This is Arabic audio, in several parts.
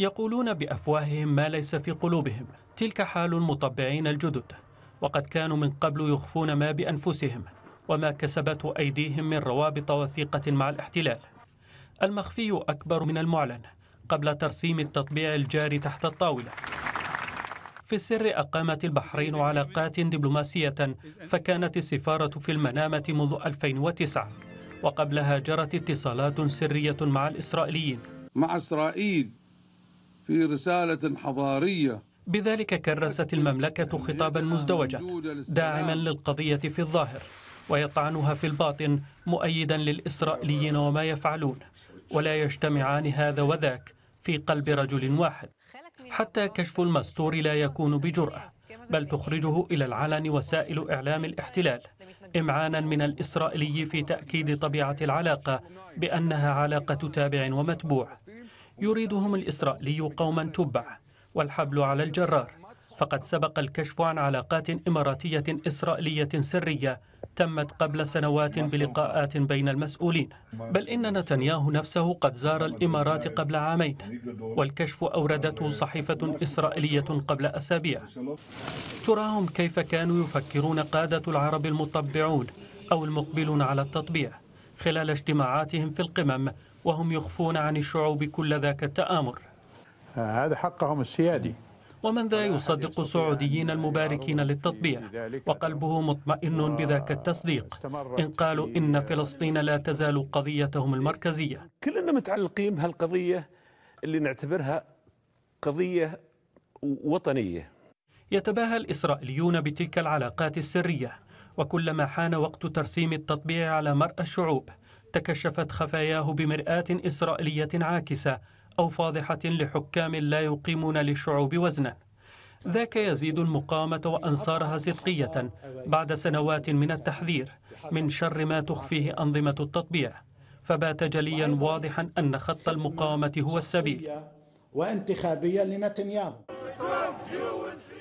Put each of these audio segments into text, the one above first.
يقولون بأفواههم ما ليس في قلوبهم تلك حال المطبعين الجدد وقد كانوا من قبل يخفون ما بأنفسهم وما كسبته أيديهم من روابط وثيقة مع الاحتلال المخفي أكبر من المعلن قبل ترسيم التطبيع الجاري تحت الطاولة في السر أقامت البحرين علاقات دبلوماسية فكانت السفارة في المنامة منذ 2009 وقبلها جرت اتصالات سرية مع الإسرائيليين مع إسرائيل في رسالة حضارية بذلك كرست المملكة خطابا مزدوجا داعما للقضية في الظاهر ويطعنها في الباطن مؤيدا للإسرائيليين وما يفعلون ولا يجتمعان هذا وذاك في قلب رجل واحد حتى كشف المستور لا يكون بجرأة بل تخرجه إلى العلن وسائل إعلام الاحتلال إمعانا من الإسرائيلي في تأكيد طبيعة العلاقة بأنها علاقة تابع ومتبوع يريدهم الإسرائيلي قوما تبع والحبل على الجرار فقد سبق الكشف عن علاقات إماراتية إسرائيلية سرية تمت قبل سنوات بلقاءات بين المسؤولين بل إن نتنياهو نفسه قد زار الإمارات قبل عامين والكشف أوردته صحيفة إسرائيلية قبل أسابيع تراهم كيف كانوا يفكرون قادة العرب المطبعون أو المقبلون على التطبيع خلال اجتماعاتهم في القمم وهم يخفون عن الشعوب كل ذاك التآمر هذا حقهم السيادي ومن ذا يصدق السعوديين المباركين للتطبيع وقلبه مطمئن بذاك التصديق إن قالوا إن فلسطين لا تزال قضيتهم المركزية كلنا متعلقين بهالقضية اللي نعتبرها قضية وطنية يتباهى الإسرائيليون بتلك العلاقات السرية وكلما حان وقت ترسيم التطبيع على مرأى الشعوب تكشفت خفاياه بمرآة إسرائيلية عاكسة أو فاضحة لحكام لا يقيمون للشعوب وزنا ذاك يزيد المقامة وأنصارها صدقية بعد سنوات من التحذير من شر ما تخفيه أنظمة التطبيع فبات جليا واضحا أن خط المقاومة هو السبيل وانتخابية لنتنياهو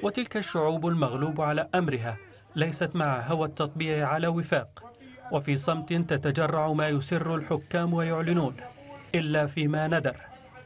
وتلك الشعوب المغلوب على أمرها ليست مع هوى التطبيع على وفاق وفي صمت تتجرع ما يسر الحكام ويعلنون إلا فيما ندر